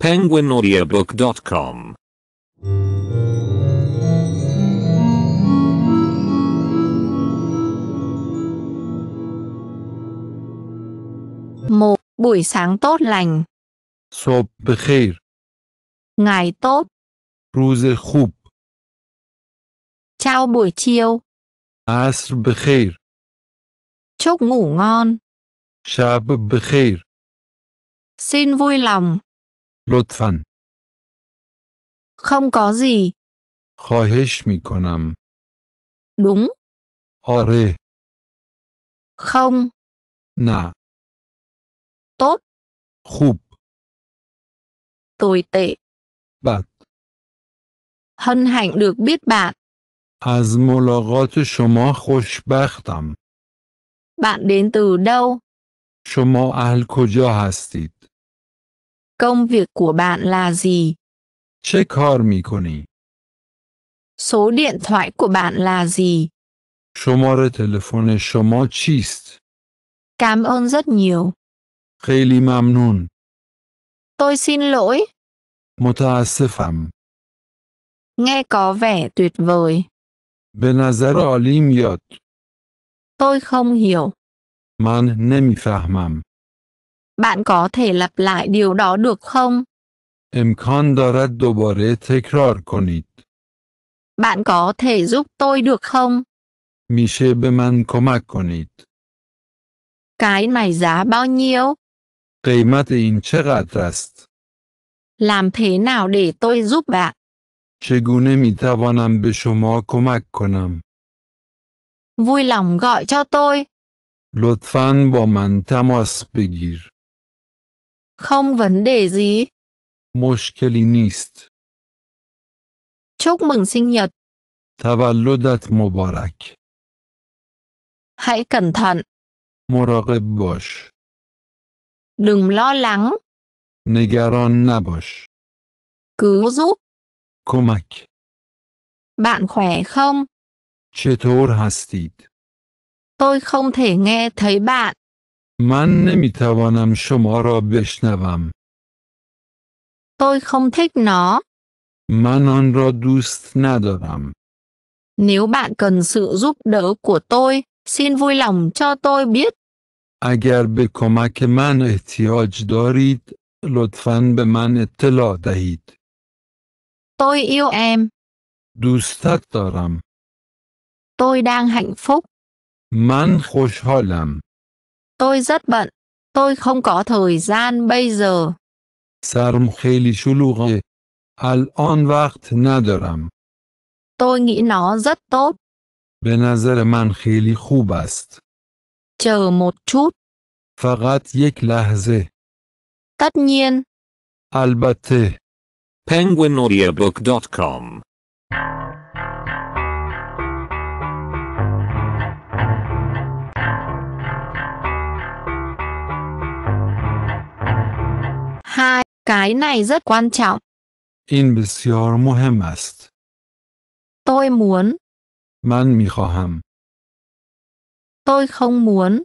penguinaudiobook.com một buổi sáng tốt lành صبح بخیر ngày tốt روز خوب chào buổi chiều عصر بخیر chúc ngủ ngon شب بخیر xin vui lòng لطفا Không có gì. خواهش می کنم Đúng. آره Không. نه Tốt. خوب Tồi tệ. بد Hân hạnh được biết bạn. از ملاقات شما خوشبختم. Bạn đến từ đâu? شما اهل کجا هستید؟ Công việc của bạn là gì? چه کار می کنی؟ Số điện thoại của bạn là gì? شماره تلفن شما چیست؟ Cảm ơn rất nhiều. خیلی ممنون. Tôi xin lỗi. متاسفم. Nghe có vẻ tuyệt vời. به نظر عالی میاد. Tôi không hiểu. من نمیفهمم. Bạn có thể lặp lại điều đó được không? امکان دارد دوباره تکرار کنید. Bạn có thể giúp tôi được không? میشه به من کمک کنید. Cái này giá bao nhiêu? قیمت این چقدر است؟ Làm thế nào để tôi giúp bạn? چگونه می توانم به شما کمک کنم؟ Vui lòng gọi cho tôi. لطفاً با من تماس بگیر. Không vấn đề gì. مشکلی نیست. Chúc mừng sinh nhật. تولدت مبارک. Hãy cẩn thận. مراقب باش. Đừng lo lắng. نگران نباش. Cứ giúp. کمک. Bạn khỏe không? چطور هستید؟ Tôi không thể nghe thấy bạn. من نمیتوانم شما را بشنوم. Tôi không thích nó. من آن را دوست ندارم. Nếu bạn cần sự giúp đỡ của tôi, xin vui lòng cho tôi biết. اگر به کمک من احتیاج دارید، لطفاً به من اطلاع دهید. Tôi yêu em. دوستت دارم. Tôi đang hạnh phúc. من خوشحالم. Tôi rất bận. Tôi không có thời gian bây giờ. سرم خیلی شلوغه. الان وقت ندارم. Tôi nghĩ nó rất tốt. به نظر من خیلی خوب است. Chờ một chút. فقط یک لحظه. Tất nhiên. البته. penguinaudiobook.com Cái này rất quan trọng. این بسیار مهم است. Tôi muốn. من میخواهم. Tôi không muốn.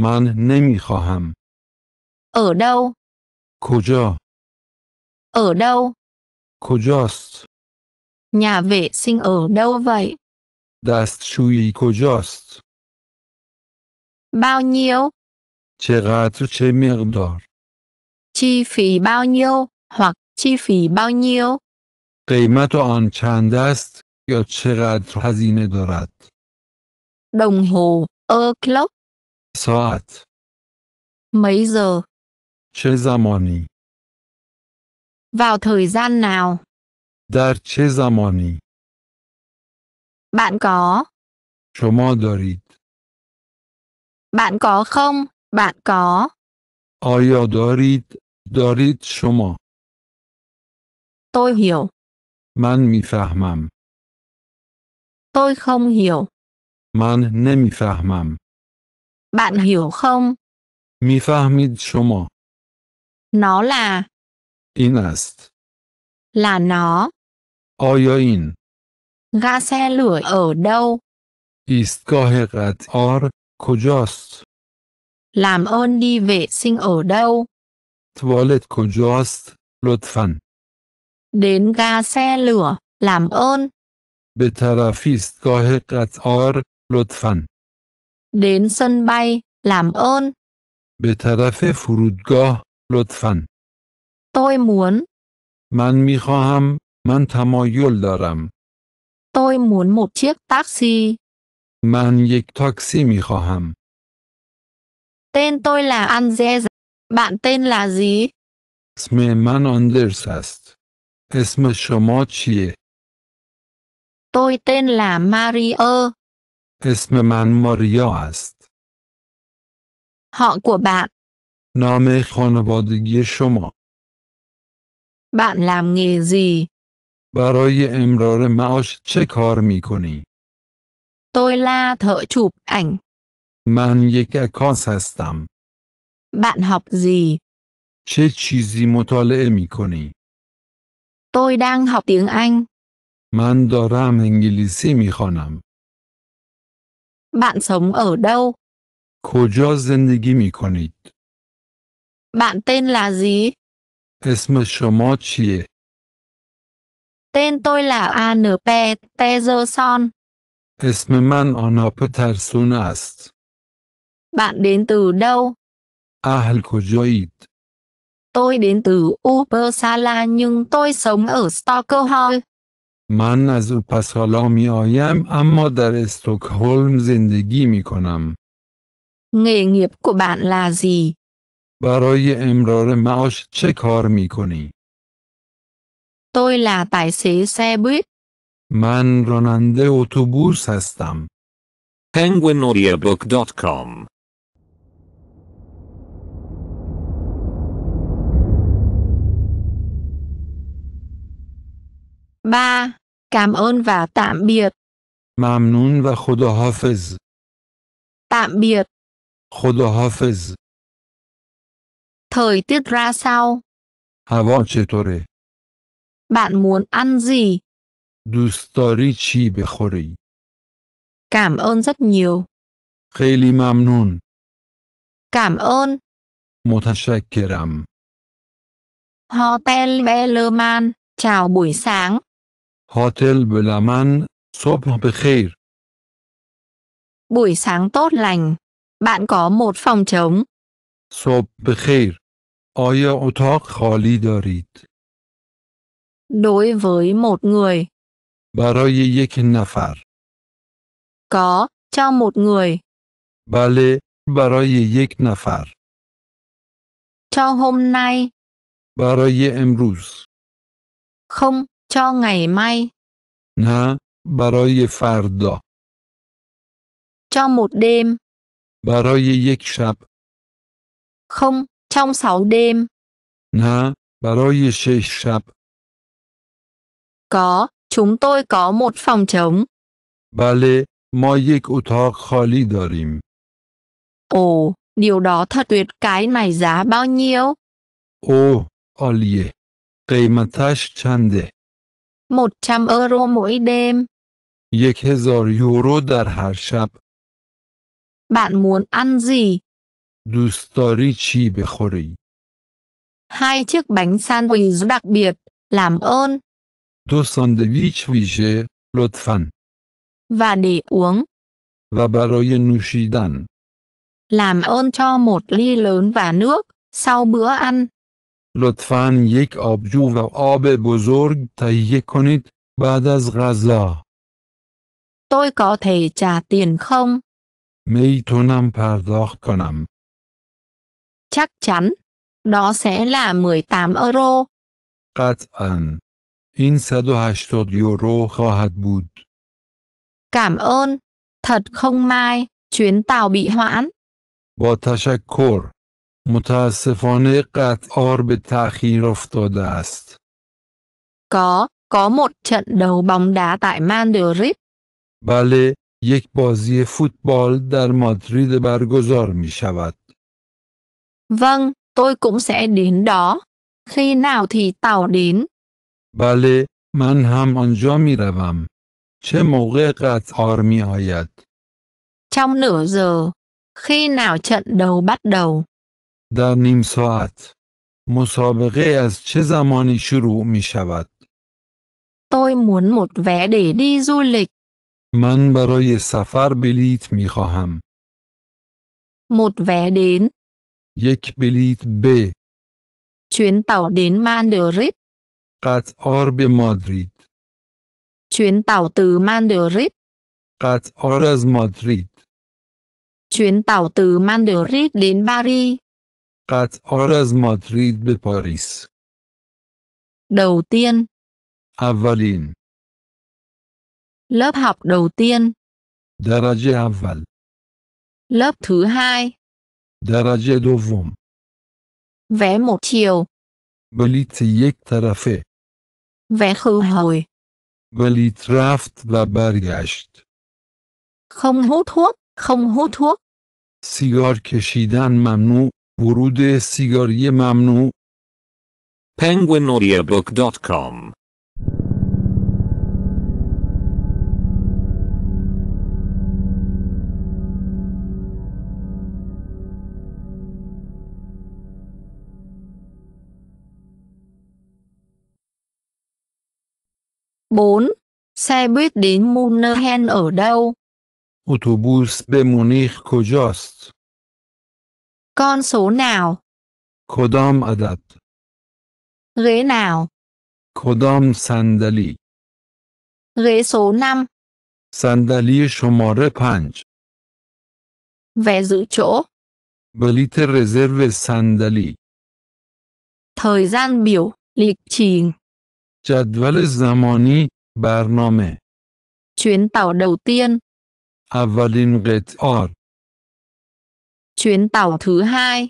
من نمیخواهم. Ở đâu? کجا؟ Ở đâu? کجاست؟ Nhà vệ sinh ở đâu vậy? دستشویی کجاست؟ Bao nhiêu? چقدر چه مقدار؟ chi phí bao nhiêu hoặc chi phí bao nhiêu. قیمت آن چند است یا چقدر هزینه دارد؟ đồng hồ o'clock ساعت mấy giờ چه زمانی vào thời gian nào در چه زمانی bạn có شما دارید bạn có không bạn có آیا دارید دارید شما Tôi hiểu. من میفهمم Tôi không hiểu. من نمیفهمم Bạn hiểu không? میفهمید شما Nó là, این است là nó. آیا این Ga xe lửa ở đâu? ایستگاه قطار کجاست؟ Làm ơn đi vệ sinh ở đâu? Toilet kujast, lutfan. Đến ga xe lửa, làm ơn. بطرف ایستگاه قطار لطفا đến sân bay làm ơn به طرف فرودگاه tôi muốn من میخواهم man تمایل دارم tôi muốn một chiếc taxi من یک تاکسی میخواهم tên tôi là Angela bạn tên là gì؟ اسم من آندرس است. اسم شما چیه؟ توی tên لا ماریو. اسم من ماریا است. ها của bạn. نام خانوادگی شما. Bạn لام nghề برای امرار معاش چه کار می کنی؟ لا là چوب chụp من یک عکاس هستم. Bạn học gì? چه چیزی مطالعه می کنی؟ Tôi đang học tiếng Anh. من دارم انگلیسی می خوانم. Bạn sống ở đâu? کجا زندگی می کنید؟ Bạn tên là gì? اسم شما چیه؟ Tên tôi là ANP Tegerson. اسم من آناپ ترسون است. Bạn đến từ đâu? Ahlkojoid. Tôi đến từ Uppsala nhưng tôi sống ở Stockholm. من از اوپسالا می آیم اما در استکهلم زندگی می کنم. nghề nghiệp của bạn là gì? برای امرار معاش چه کار می کنی؟ Tôi là tài xế xe buýt. من راننده اتوبوس هستم. penguinaudiobook.com 3. Cảm ơn và tạm biệt. ممنون و خداحافظ. Tạm biệt. خداحافظ. Thời tiết ra sao? هوا Chetore. Bạn muốn ăn gì? دوست داری چی Cảm ơn rất nhiều. خیلی ممنون. Cảm ơn. متشکرم. Hotel Bellerman, chào buổi sáng. Hotel بلمن صبح بخیر. Buổi sáng tốt lành. Bạn có một phòng trống. صبح بخیر. آیا اتاق خالی دارید؟ Đối với một người. برای یک نفر. Có, cho một người. بله، برای یک نفر. Cho hôm nay. برای امروز. Không, cho ngày mai نه برای فردا cho một đêm برای یک شب không trong sáu đêm نه برای شش شب có chúng tôi có một phòng trống بله ما یک اتاق خالی داریم ồ điều đó thật tuyệt cái này giá bao nhiêu Ồ, عالیه قیمتش چنده 100 euro mỗi đêm. 1000 euro در هر شب. Bạn muốn ăn gì? دوست داری چی بخوری؟ Hai chiếc bánh sandwich đặc biệt, làm ơn. دو ساندویچ ویژه، لطفاً. Và để uống. و برای نوشیدن. Làm ơn cho một ly lớn và nước sau bữa ăn. لطفا یک آبجو و آب بزرگ تهیه کنید بعد از غذا. Tôi có thể trả tiền không? میتونم پرداخت کنم. Chắc chắn. Đó sẽ là 18 euro. قطعا. این 180 یورو خواهد بود. Cảm ơn. Thật không may, chuyến tàu bị hoãn. با تشکر. متاسفانه قطار به تأخیر افتاده است. Có, có một trận đấu bóng đá tại Madrid. بله، یک بازی فوتبال در مادرید برگزار می شود. Vâng, tôi cũng sẽ đến đó. Khi nào thì tàu đến? بله، من هم آنجا می روم. چه موقع قطار می آید؟ Trong nửa giờ, khi nào trận đấu bắt đầu? در نیم ساعت مسابقه از چه زمانی شروع می شود؟ Tôi muốn một vé để đi du lịch. من برای سفر بلیت می خواهم. Một vé đến. یک بلیت به. Chuyến tàu đến Madrid. قطار به مادرید. Chuyến tàu từ Madrid. قطار از مادرید. Chuyến tàu từ Madrid đến Paris. قطار از مادرید به پاریس đầu tiên اولین lớp học đầu tiên درجه اول lớp thứ hai درجه دوم vé một chiều بلیت یک طرفه vé khứ hồi بلیت رفت و برگشت không hút thuốc không hút thuốc سیگار کشیدن ممنوع ورود سیگاری ممنوع penguinaudiobook.com سه بیت دین مونه هن او دو اتوبوس به مونیخ کجاست Con số nào? کدام عدد؟ ghế nào? کدام صندلی؟ ghế số 5, صندلی شماره پنج vé giữ chỗ, بلیت رزرو صندلی thời gian biểu, lịch trình, جدول زمانی برنامه chuyến tàu đầu tiên, اولین قطار Chuyến tàu thứ hai.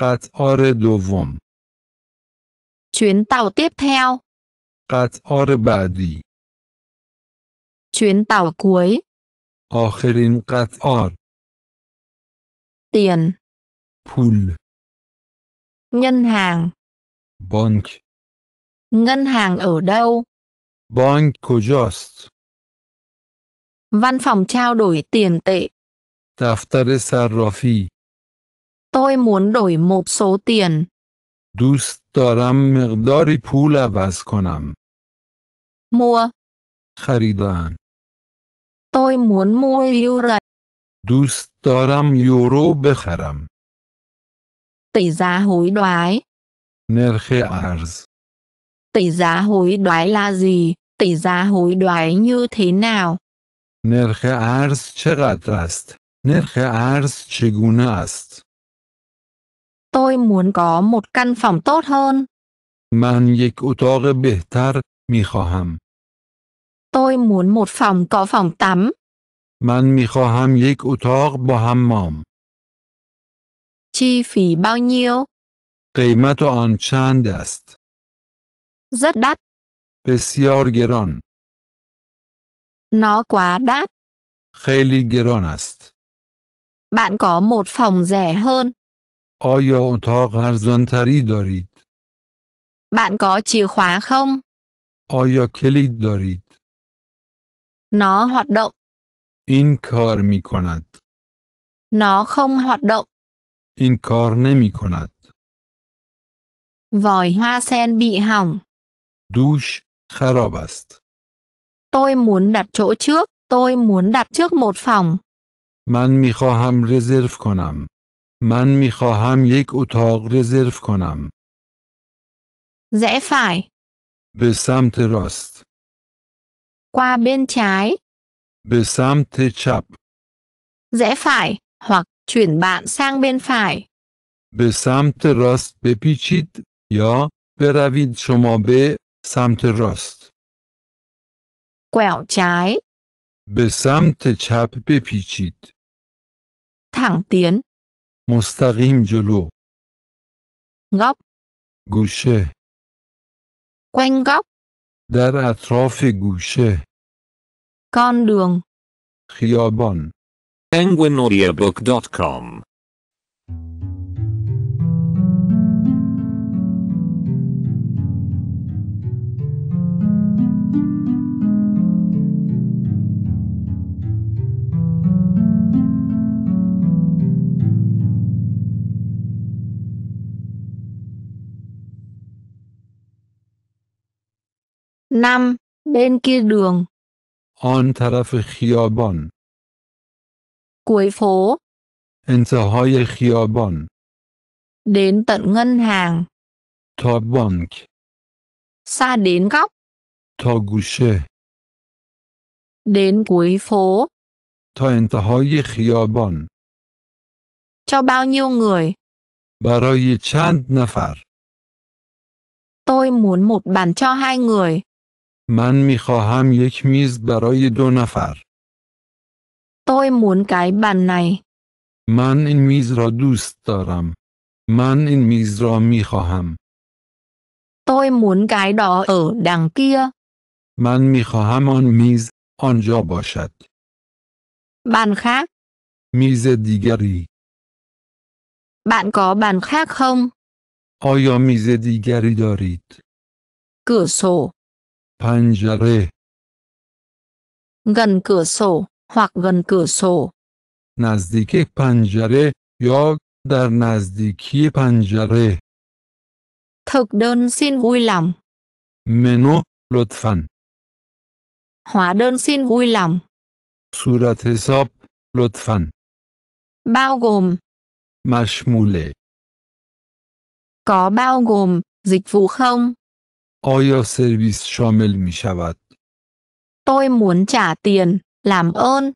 قطار دوم. Chuyến tàu tiếp theo. قطار بعدی. Chuyến tàu cuối. آخرین قطار. Tiền. پول. Ngân hàng. بانک. Ngân hàng ở đâu? بانک کجاست؟ Văn phòng trao đổi tiền tệ. دفتر صرافی Tôi muốn đổi một số tiền. دوست دارم مقداری پول عوض کنم. Mua. خریدن. Tôi muốn mua euro. دوست دارم یورو بخرم. Tỷ giá hối đoái. نرخ ارز. Tỷ giá hối đoái là gì? Tỷ giá hối đoái như thế nào? نرخ ارز چقدر است؟ نرخ ارز چگونه است؟ Tôi muốn có một căn phòng tốt hơn. من یک اتاق بهتر می خواهم. Tôi muốn một phòng có phòng tắm. من می خواهم یک اتاق با حمام. Chi phí bao nhiêu? قیمت آن چند است؟ Rất đắt. بسیار گران. Nó quá đắt. خیلی گران است. Bạn có một phòng rẻ hơn. آیا اتاق ارزانتری دارید؟ Bạn có chìa khóa không? آیا کلید دارید؟ Nó hoạt động. این کار می کند. Nó không hoạt động. این کار نمی کند. Vòi hoa sen bị hỏng. دوش خراب است. Tôi muốn đặt chỗ trước. Tôi muốn đặt trước một phòng. من می خواهم رزرو کنم. من می خواهم یک اتاق رزرو کنم. Rẽ به سمت راست. Qua bên چای به سمت چپ. Rẽ phải hoặc chuyển bạn sang bên phải. به سمت راست بپیچید یا بروید شما به سمت راست. Quẹo trái. به سمت چپ بپیچید. Thẳng tiến. مستقیم جلو. Góc. گوشه. Quanh góc. در اطراف گوشه. Con đường. خیابان. penguinaudiobook.com năm Bên kia đường. آن طرف خیابان Cuối phố. انتهای خیابان Đến tận ngân hàng. تا بانک Xa đến góc. تا گوشه Đến cuối phố. تا انتهای خیابان Cho bao nhiêu người? برای چند نفر Tôi muốn một bàn cho hai người. من می خواهم یک میز برای دو نفر. توی مون cái bàn này. من این میز را دوست دارم. من این میز را می خواهم. Tôi muốn cái đó ở đằng من می خواهم آن میز آنجا باشد. Bàn khác. میز دیگری. Bạn có bàn khác không? آیا میز دیگری دارید؟ Cửa sổ. panjare Gần cửa sổ hoặc gần cửa sổ. نزدیک panjare یا dar نزدیکی panjare Thực đơn xin vui lòng. منو lutfan Hóa đơn xin vui lòng. صورت حساب lutfan Bao gồm. مشموله. Có bao gồm dịch vụ không? آیا سرویس شامل می شود؟ Tôi muốn trả tiền, làm ơn.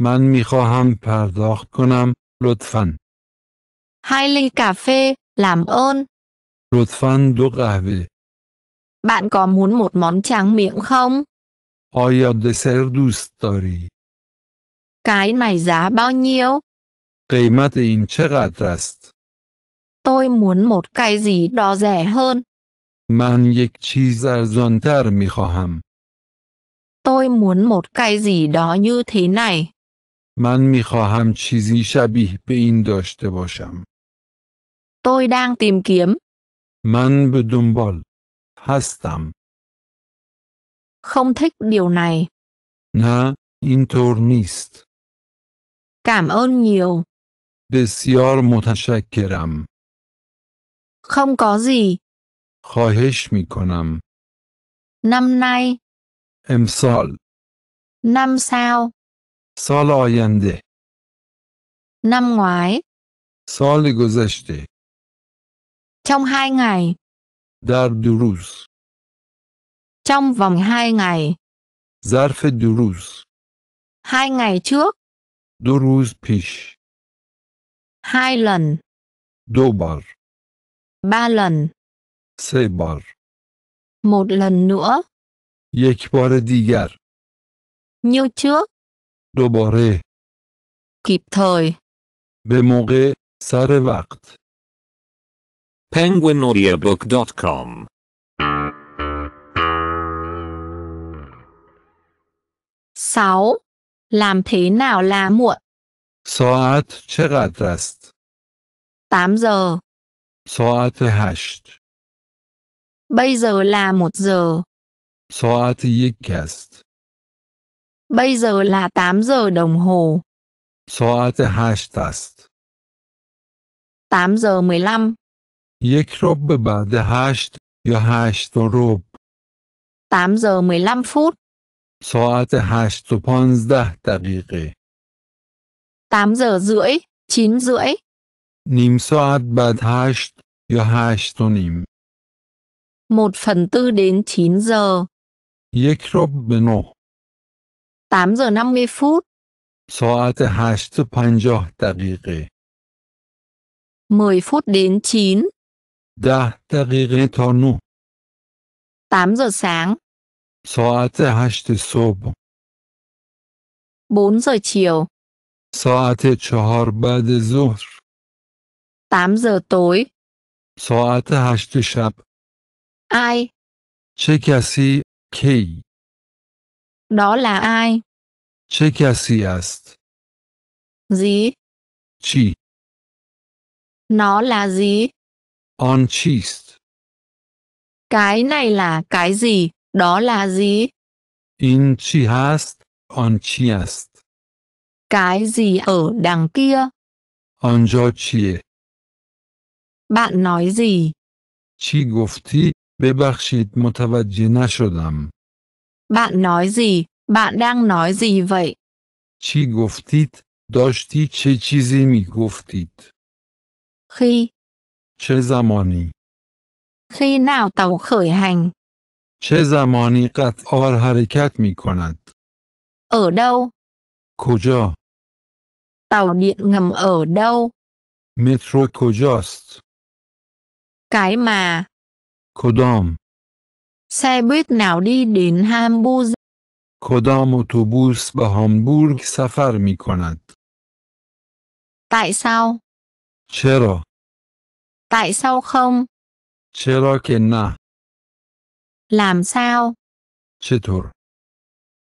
من می خواهم پرداخت کنم، لطفاً. Hai ly cà phê, làm ơn. لطفاً دو قهوه. Bạn có muốn một món tráng miệng không? آیا دسر دوست داری؟ Cái này giá bao nhiêu? قیمت این چقدر است؟ Tôi muốn một cái gì đó rẻ hơn. من یک چیز ارزانتر می خواهم. Tôi muốn một cái gì đó như thế này. من می خواهم چیزی شبیه به این داشته باشم. Tôi đang tìm kiếm. من به دنبال هستم. Không thích điều này. نه اینطور نیست. Cảm ơn nhiều. بسیار متشکرم. Không có gì. خواهش می کنم. Năm nay. امسال. Năm sau. سال آینده. Năm ngoái. سال گذشته. Trong hai ngày. در دو روز. Trong vòng hai ngày. ظرف دو روز. Hai ngày trước. دو روز پیش. Hai lần. دو بار. Ba lần. سه بار một lần nữa یک بار دیگر nhiều trước دوباره kịp thời به موقع سر وقت penguinaudiobook.com sáu làm thế nào là muộn ساعت چقدر است 8 giờ ساعت هشت Bây giờ là một giờ. ساعت یک است. Bây giờ là 8 giờ đồng hồ. ساعت هشت است. 8 giờ 15. یک رب به بعد هشت یا هشت و رب. 8 giờ 15 phút. ساعت هشت و پانزده دقیقه. 8 giờ rưỡi, 9 rưỡi. نیم ساعت بعد هشت یا هشت و نیم. 1 phần tư đến 9 giờ. یک رب به نه 8 giờ 50 phút. ساعت هشت و پنجاه دقیقه 10 phút đến 9. ده دقیقه تا نه 8 giờ sáng. ساعت هشت صبح 4 giờ chiều. ساعت چهار بعد ظهر 8 giờ tối. ساعت هشت شب Ai? C'è کسی کی Đó là ai? چه کسی است Gì? chi? Nó là gì? آن چیست Cái này là cái gì? Đó là gì? این چی هست آن چی است Cái gì ở đằng kia? آنجا چیه Bạn nói gì? چی گفتی ببخشید متوجه نشدم. Bạn nói gì? Bạn đang nói gì vậy? چی گفتید؟ داشتی چه چیزی می گفتید؟ خی؟ چه زمانی؟ خی nào tàu khởi hành? چه زمانی قطعار حرکت می کند؟ Ở đâu? کجا؟ Tàu điện ngầm ở đâu? مترو کجاست؟ Cái mà, کدام Xe buýt nào đi đến Hamburg? کدام اتوبوس به هامبورگ سفر می کند؟ Tại sao? چرا؟ Tại sao không? چرا که نه؟ Làm sao? چطور؟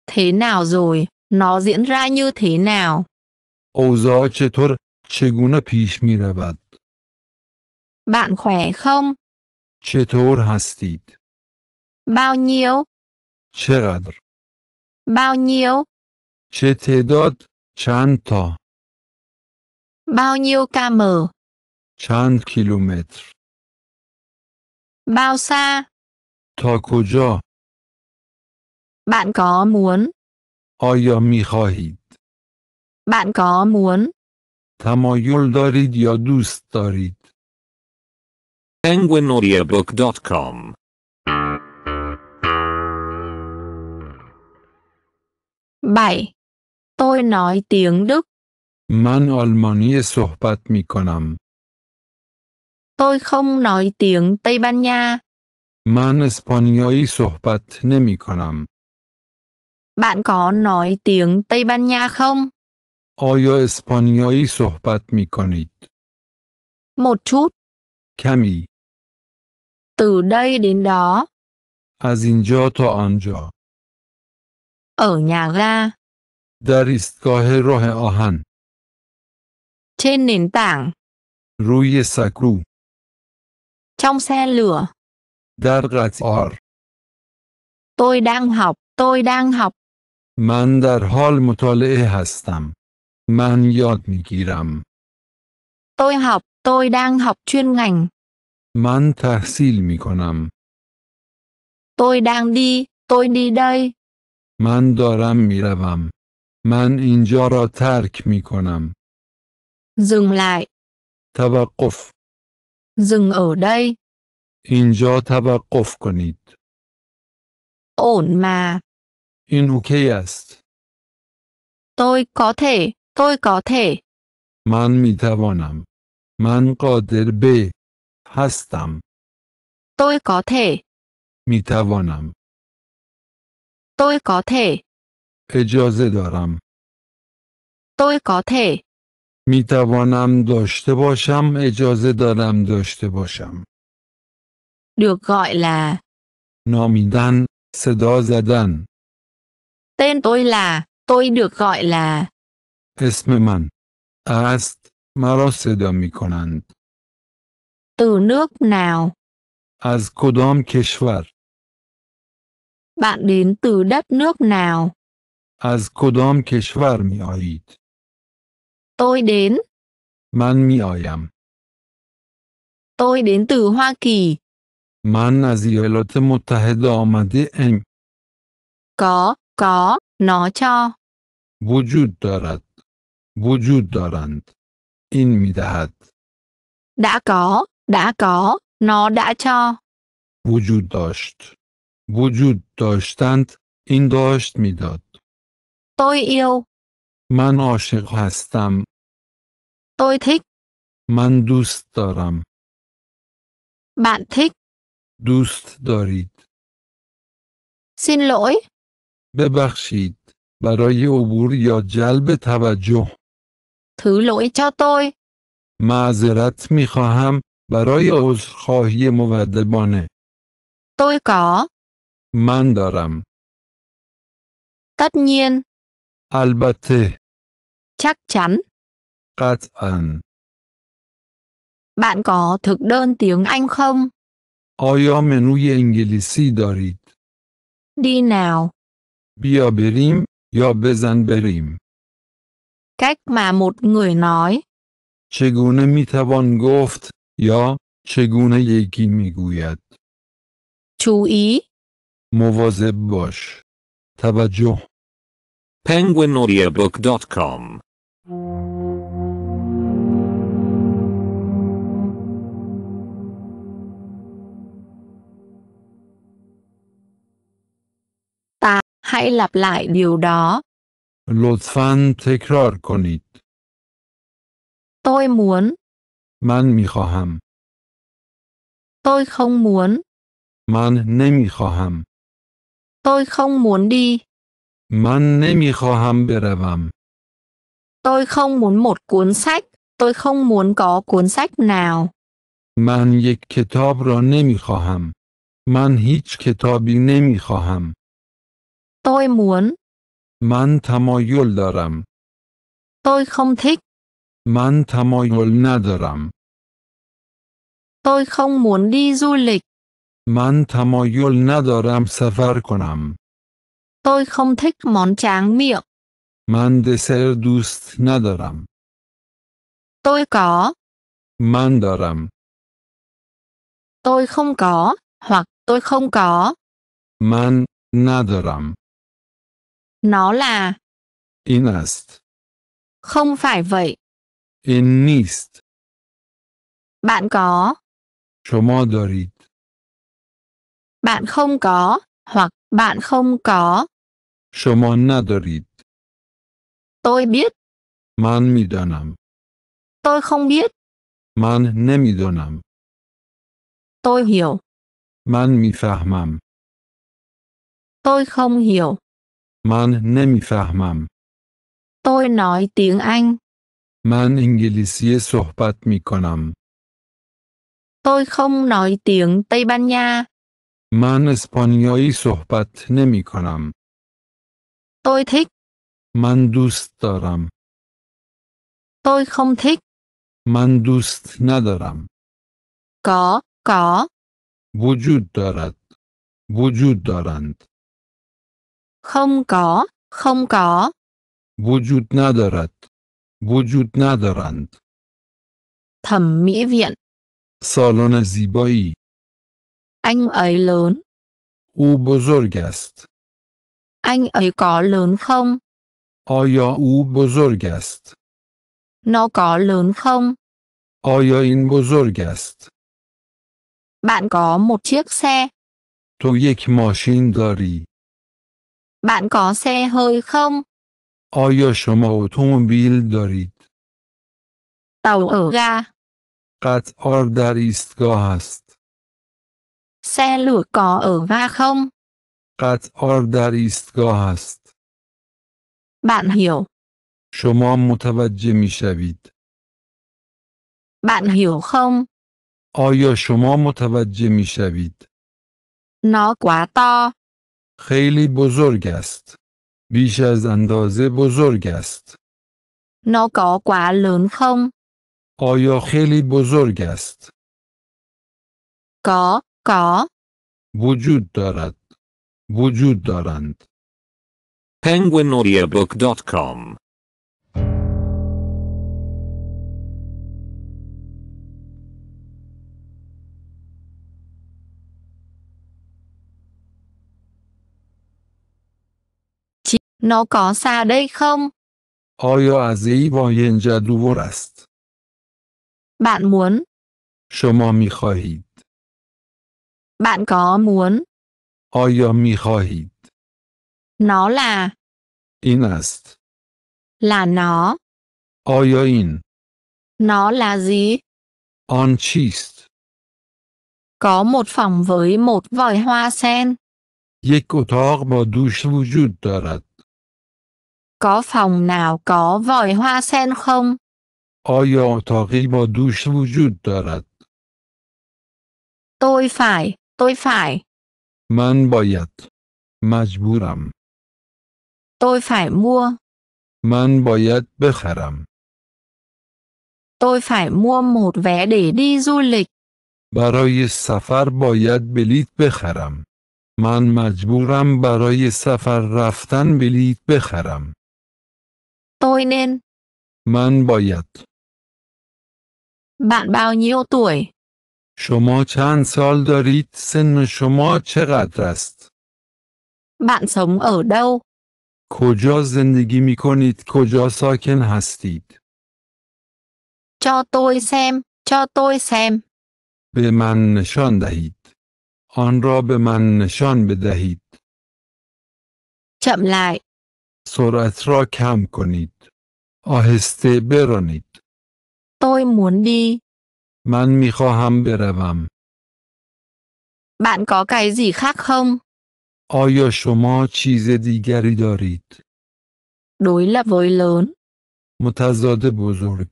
Thế nào rồi? Nó diễn ra như thế nào? اوضاع چطور؟ چگونه پیش می رود؟ Bạn khỏe không? چطور هستید؟ باو نیو چقدر؟ باو نیو چه تعداد؟ چند تا؟ باو نیو km? چند کیلومتر؟ باو سا؟ تا کجا؟ Bạn کا muốn? آیا می خواهید؟ Bạn có تمایل دارید یا دوست دارید؟ penguinaudiobook.com bảy Tôi nói tiếng Đức. من آلمانی صحبت می Tôi không nói tiếng Tây Ban Nha. من اسپانیایی صحبت نمی Bạn có nói tiếng Tây Ban Nha không? آیا اسپانیایی صحبت می một chút. کمی. Từ đây đến đó. از اینجا تا آنجا. Ở nhà ga. در ایستگاه راه آهن. Trên nền tảng. روی سکو. Trong xe lửa. در قطار. Tôi đang học, tôi đang học. من در حال مطالعه هستم. من یاد میگیرم. Tôi học, tôi đang học chuyên ngành. من تحصیل می کنم. توی دنگ دی، توی دی من دارم می من اینجا را ترک می کنم. زنگ توقف. زنگ ở đây. اینجا توقف کنید. اون ما. این اوکی است. توی کاته، توی کاته. من می توانم. من قادر به هستم. توی có thể. می توانم. توی có اجازه دارم. توی có thể. می توانم داشته باشم اجازه دارم داشته باشم. Được gọi là نامیدن صدا زدن Tên توی là, tôi được gọi là. اسم من است مرا صدا می کنند. Từ nước nào? از کدام کشور؟ bạn đến từ đất nước nào? از کدام کشور می آیید؟ Tôi đến. من می آیم. Tôi đến từ Hoa Kỳ. من از ایالات متحده آمده ام. Có, có, nó cho. وجود دارد. وجود دارند. این می دهد. Đã có, đã có nó đã cho وجود داشت وجود داشتند این داشت میداد توی yêu من عاشق هستم توی تیک؟ من دوست دارم bạn تیک؟ دوست دارید xin lỗi ببخشید برای عبور یا جلب توجه thứ lỗi cho tôi معذرت میخواهم برای عذرخواهی مودبانه Tôi có. من دارم. Tất nhiên. البته. Chắc chắn. قطعا. Bạn có thực đơn tiếng Anh không? آیا منوی انگلیسی دارید؟ Đi nào. بیا بریم یا بزن بریم. Cách mà một người nói. چگونه می توان گفت یا چگونه یکی میگوید chú ý مواظب باش توجه penguinaudiobook.com ta hãy lặp lại điều đó لطفا تکرار کنید tôi muốn من میخواهم. Tôi không muốn. من نمیخواهم. Tôi không muốn đi. من نمیخواهم بروم. Tôi không muốn một cuốn sách. Tôi không muốn có cuốn sách nào. من یک کتاب را نمیخواهم. من هیچ کتابی نمیخواهم. Tôi muốn. من تمایل دارم. Tôi không thích. من تمایل ندارم. Tôi không muốn đi du lịch. من تمایل ندارم سفر کنم. Tôi không thích món tráng miệng. من دسر دوست ندارم. Tôi có. من دارم. Tôi không có, hoặc tôi không có. من ندارم. Nó là. این است. Không phải vậy. این نیست. Bạn có. شما دارید. Bạn không có hoặc bạn không có. شما ندارید. Tôi biết. من میدانم. Tôi không biết. من نمیدانم. Tôi hiểu. من میفهمم. Tôi không hiểu. من نمیفهمم. Tôi nói tiếng Anh. من انگلیسی صحبت می کنم. Tôi không nói tiếng Tây Ban Nha. من اسپانیایی صحبت نمی کنم. Tôi thích. من دوست دارم. Tôi không thích. من دوست ندارم. Có, có. وجود دارد. وجود دارند. Không có, không có. وجود ندارد. وجود ندارند. Thẩm mỹ viện. سالن زیبایی. Anh ấy lớn. او بزرگ است. Anh ấy có lớn không? آیا او بزرگ است؟ Nó có lớn không? آیا این بزرگ است؟ Bạn có một chiếc xe. تو یک ماشین داری؟ Bạn có xe hơi không? آیا شما اتومبیل دارید؟ Tàu قطار در ایستگاه است. سه lửa có و قطعار در ایستگاه است. بن شما متوجه می شوید. bạn هیو آیا شما متوجه می شوید؟ نا خیلی بزرگ است. بیش از اندازه بزرگ است. Nó có quá lớn không? آیا خیلی بزرگ است؟ Có, có, وجود دارد. وجود دارند. penguinaudiobook.com Nó có xa đây không? آیا از ایوای دور است؟ Bạn muốn. شما می خواهید. Bạn có muốn. آیا می خواهید؟ Nó là. این است. Là nó. آیا این؟ Nó là gì? آن چیست؟ Có một phòng với một vòi hoa sen. یک اتاق با دوش وجود دارد. Có phòng nào có vòi hoa sen không? آیا اتاقی با دوش وجود دارد؟ Tôi phải, tôi phải, من باید. مجبورم. tôi phải mua, من باید بخرم. tôi phải mua một vé để đi du lịch. برای سفر باید بلیت بخرم. من مجبورم برای سفر رفتن بلیت بخرم. Tôi nên. من باید. bạn bao nhiêu tuổi? شما چند سال دارید؟ سن شما چقدر است؟ Bạn sống ở đâu? کجا زندگی می کنید؟ کجا ساکن هستید؟ Cho tôi xem, cho tôi xem. به من نشان دهید. آن را به من نشان بدهید. Chậm lại, سرعت را کم کنید. آهسته برانید. توی muốn من میخواهم بروم. بان کا کای زی خاک آیا شما چیز دیگری دارید؟ دوی lập وی لون. متضاد بزرگ.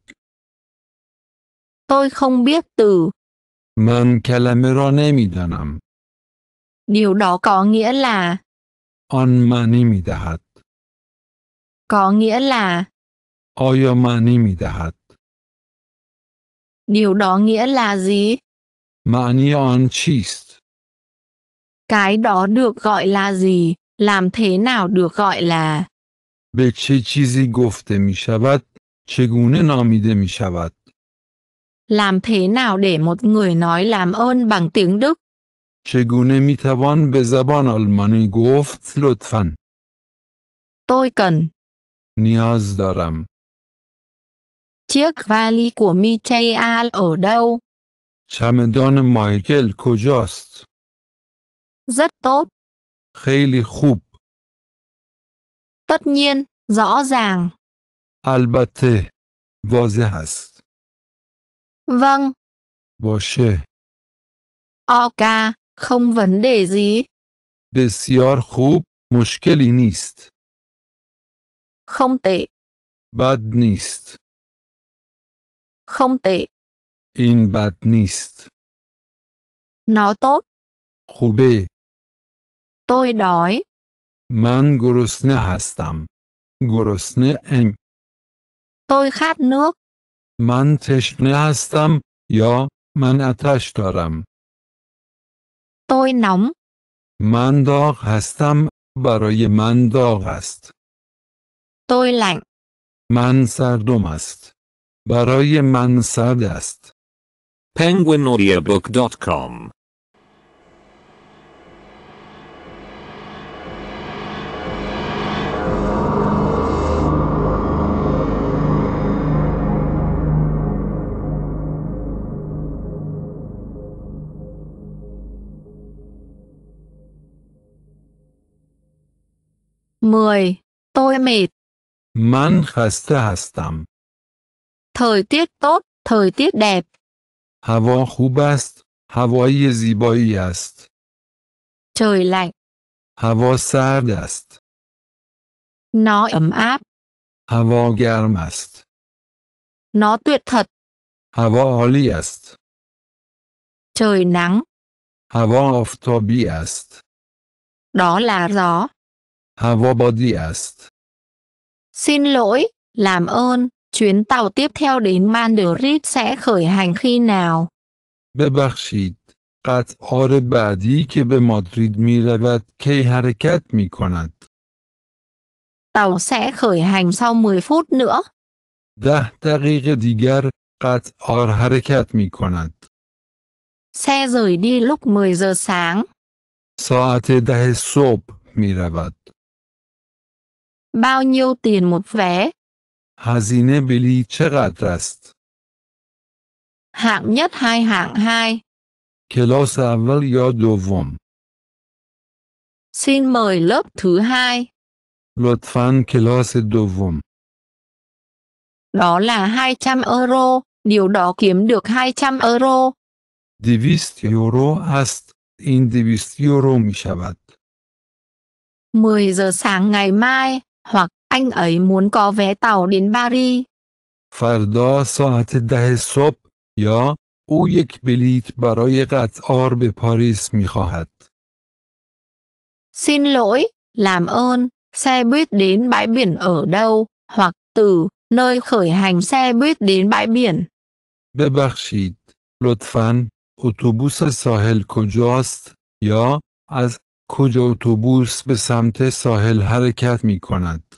توی không biết từ. من کلمه را نمیدانم. دیو دا کا nghĩa là آن معنی می دهد. Có nghĩa là آیا معنی می دهد؟ Điều đó nghĩa là gì? معنی آن چیست؟ Cái đó được gọi là gì? Làm thế nào được gọi là? به چه چیزی گفته می شود؟ چگونه نامیده می شود؟ Làm thế nào để một người nói làm ơn bằng tiếng Đức? چگونه می توان به زبان آلمانی گفت لطفا؟ Tôi cần نیاز دارم. Chiếc vali của Michael ở đâu? چمدان مایکل کجاست؟ Rất tốt. خیلی خوب. Tất nhiên, rõ ràng. البته. واضح است. Vâng. باشه. Ok, không vấn đề gì. بسیار خوب. مشکلی نیست không tệ bad نیست không tệ این بد نیست nó tốt خوبه tôi đói من گرسنه هستم گرسنه ام tôi khát nước من تشنه هستم یا من اتش دارم tôi nóng من داغ هستم برای من داغ است Tôi lạnh. من سردم است. برای من سرد است. penguinaudiobook.com Mười. Tôi mệt. من خسته هستم. thời tiết tốt, thời tiết đẹp. هوا خوب است. هوای زیبایی است. trời lạnh. هوا سرد است. nó ấm áp. هوا گرم است. nó tuyệt thật. هوا عالی است. trời nắng. هوا آفتابی است. đó là gió. هوا بادی است. Xin lỗi, làm ơn, chuyến tàu tiếp theo đến Madrid sẽ khởi hành khi nào? ببخشید. قطار بعدی که به مادرید می رود کی حرکت می کند. Tàu sẽ khởi hành sau 10 phút nữa. ده دقیقه دیگر قطار حرکت می کند. Xe rời đi lúc 10 giờ sáng. ساعت ده صبح می رود. Bao nhiêu tiền một vé? Hazine بلی چقدر است؟ Hạng nhất hay hạng hai? کلاس اول یا دوم؟ Xin mời lớp thứ hai. لطفاً کلاس دوم. Đó là 200 euro, điều đó kiếm được 200 euro. 200 یورو است. این 200 یورو می 10 giờ sáng ngày mai, hoặc anh ấy muốn có vé tàu đến Paris. فردا ساعت ده صبح یا او یک بلیت برای قطار به پاریس می خواهد. Xin lỗi, làm ơn, xe buýt đến bãi biển ở đâu, hoặc từ nơi khởi hành xe buýt đến bãi biển. ببخشید، لطفاً اتوبوس ساحل کجاست یا از کجا اتوبوس به سمت ساحل حرکت می کند.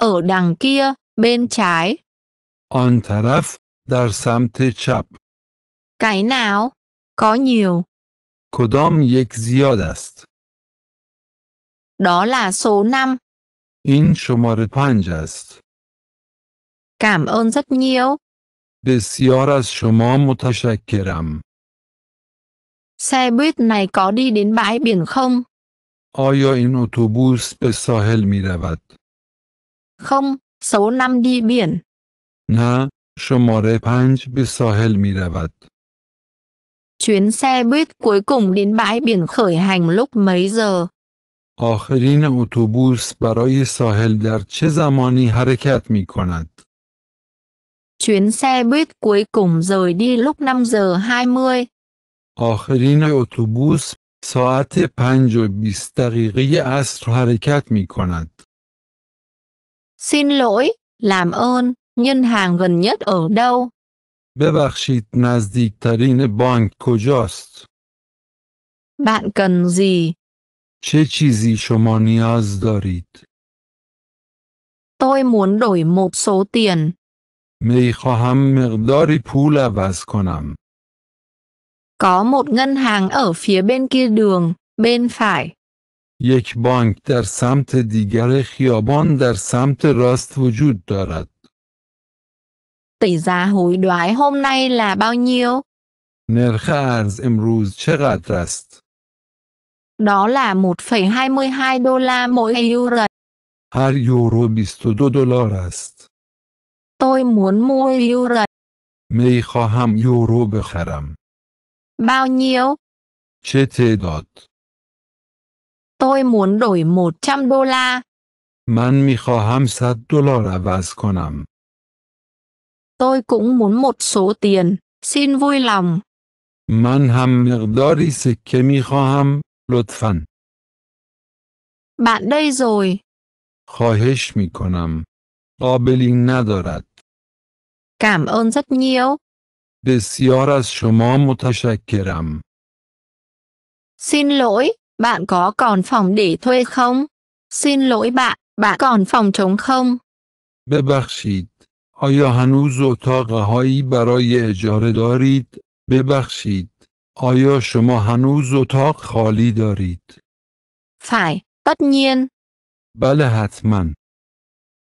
او دنگ kia, بین trái. آن طرف در سمت چپ. کای ناو؟ کا نیو؟ کدام یک زیاد است؟ Đó là số این شماره پنج است. کم ơn rất nhiều. بسیار از شما متشکرم. Xe buýt này có đi đến bãi biển không? آیا این اتوبوس به ساحل می رود؟ Không, số 5 đi biển. نه، شماره پنج به ساحل می رود. Chuyến xe buýt cuối cùng đến bãi biển khởi hành lúc mấy giờ? آخرین اتوبوس برای ساحل در چه زمانی حرکت می کند؟ Chuyến xe buýt cuối cùng rời đi lúc 5 giờ 20. آخرین اتوبوس ساعت پنج و بیست دقیقه اصر حرکت می کند. سین لوی، لام اون، نین هنگ gần نیت او دو؟ ببخشید نزدیکترین بانک کجاست؟ بان کن زی؟ چه چیزی شما نیاز دارید؟ توی مون دوی موت سو تین. می خواهم مقداری پول عوض کنم. Có một ngân hàng ở phía bên kia đường, bên phải. یک بانک در سمت دیگر خیابان در سمت راست وجود دارد. tỷ giá hối đoái hôm nay là bao nhiêu? نرخ ارز امروز چقدر است؟ Đó là 1,22 đô la mỗi euro. هر یورو 22 دلار است. Tôi muốn mua euro. می خواهم یورو بخرم. Bao nhiêu? چه تعداد؟ Tôi muốn đổi 100 đô la. من میخواهم 100 دلار عوض کنم. Tôi cũng muốn một số tiền, xin vui lòng. من هم مقداری سکه میخواهم، لطفاً. Bạn đây rồi. خواهش میکنم. قابلی ندارد. Cảm ơn rất nhiều. بسیار از شما متشکرم. Xin lỗi, bạn có còn phòng để thuê không? Xin lỗi bạn, bạn còn phòng trống không? ببخشید. آیا هنوز هایی برای اجاره دارید؟ ببخشید. آیا شما هنوز اتاق خالی دارید؟ Phải, tất nhiên. بله حتماً.